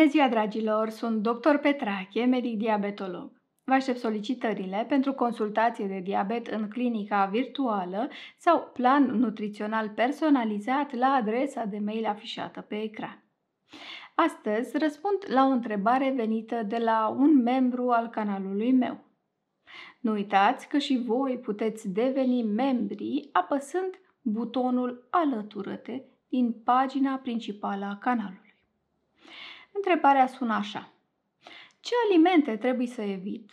Bună ziua, dragilor! Sunt dr. Petrache, medic diabetolog. Vă aștept solicitările pentru consultație de diabet în clinica virtuală sau plan nutrițional personalizat la adresa de mail afișată pe ecran. Astăzi răspund la o întrebare venită de la un membru al canalului meu. Nu uitați că și voi puteți deveni membri apăsând butonul Alătură-te din pagina principală a canalului. Întrebarea sună așa. Ce alimente trebuie să evit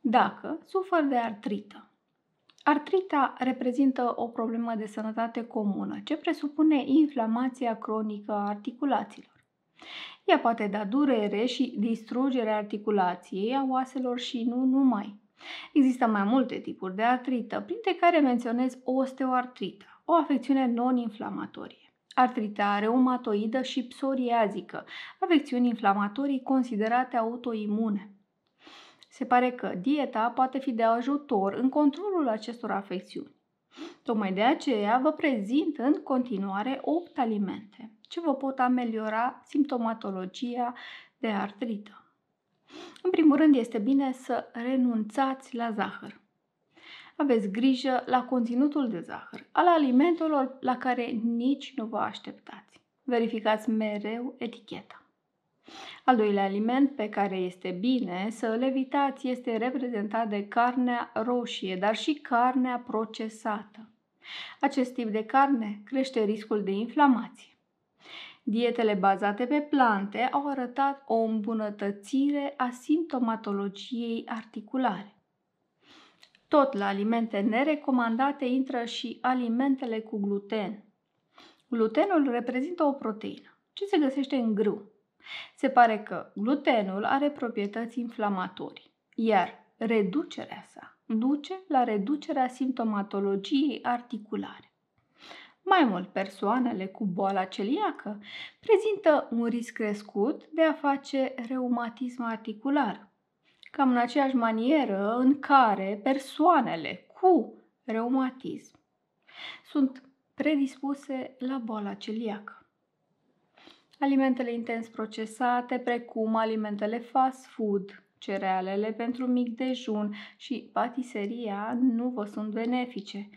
dacă sufăr de artrită? Artrita reprezintă o problemă de sănătate comună ce presupune inflamația cronică a articulațiilor. Ea poate da durere și distrugerea articulației, a oaselor și nu numai. Există mai multe tipuri de artrită, printre care menționez osteoartrita, o afecțiune non-inflamatorie artrita reumatoidă și psoriazică, afecțiuni inflamatorii considerate autoimune. Se pare că dieta poate fi de ajutor în controlul acestor afecțiuni. Tocmai de aceea vă prezint în continuare 8 alimente ce vă pot ameliora simptomatologia de artrită. În primul rând, este bine să renunțați la zahăr aveți grijă la conținutul de zahăr al alimentelor la care nici nu vă așteptați. Verificați mereu eticheta. Al doilea aliment pe care este bine să îl evitați este reprezentat de carnea roșie, dar și carnea procesată. Acest tip de carne crește riscul de inflamație. Dietele bazate pe plante au arătat o îmbunătățire a simptomatologiei articulare. Tot la alimente nerecomandate intră și alimentele cu gluten. Glutenul reprezintă o proteină ce se găsește în grâu. Se pare că glutenul are proprietăți inflamatorii, iar reducerea sa duce la reducerea simptomatologiei articulare. Mai mult, persoanele cu boala celiacă prezintă un risc crescut de a face reumatism articular, cam în aceeași manieră în care persoanele cu reumatism sunt predispuse la boala celiacă. Alimentele intens procesate, precum alimentele fast food, cerealele pentru mic dejun și patiseria nu vă sunt benefice.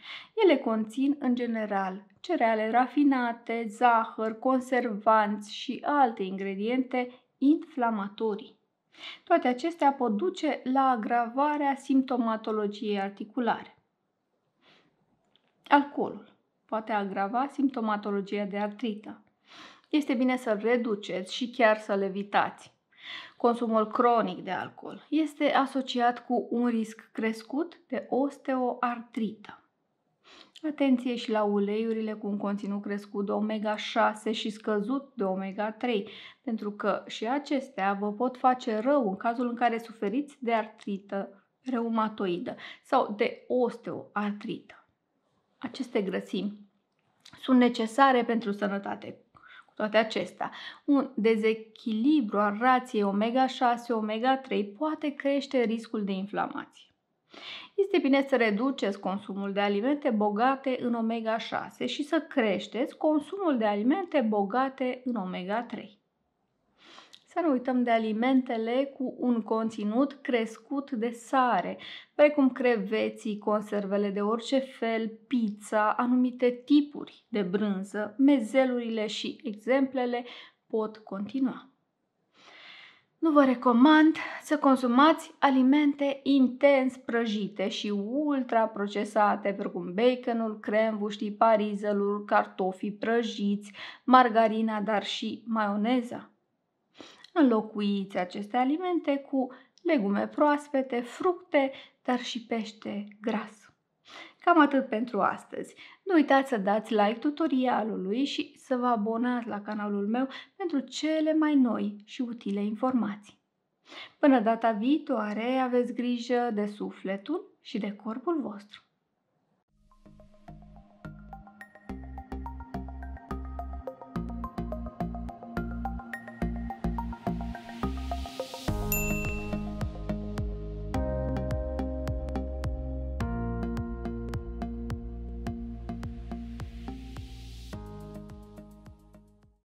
Ele conțin, în general, cereale rafinate, zahăr, conservanți și alte ingrediente inflamatorii. Toate acestea pot duce la agravarea simptomatologiei articulare. Alcoolul poate agrava simptomatologia de artrită. Este bine să reduceți și chiar să-l evitați. Consumul cronic de alcool este asociat cu un risc crescut de osteoartrită atenție și la uleiurile cu un conținut crescut de omega-6 și scăzut de omega-3, pentru că și acestea vă pot face rău în cazul în care suferiți de artrită reumatoidă sau de osteoartrită. Aceste grăsimi sunt necesare pentru sănătate. Cu toate acestea, un dezechilibru al rației omega-6-omega-3 poate crește riscul de inflamație. Este bine să reduceți consumul de alimente bogate în omega-6 și să creșteți consumul de alimente bogate în omega-3. Să nu uităm de alimentele cu un conținut crescut de sare, precum creveții, conservele de orice fel, pizza, anumite tipuri de brânză, mezelurile și exemplele pot continua. Nu vă recomand să consumați alimente intens prăjite și ultra procesate, precum baconul, cremvul, știi, parizelul, cartofii prăjiți, margarina, dar și maioneza. Înlocuiți aceste alimente cu legume proaspete, fructe, dar și pește gras. Cam atât pentru astăzi. Nu uitați să dați like tutorialului și să vă abonați la canalul meu pentru cele mai noi și utile informații. Până data viitoare, aveți grijă de sufletul și de corpul vostru.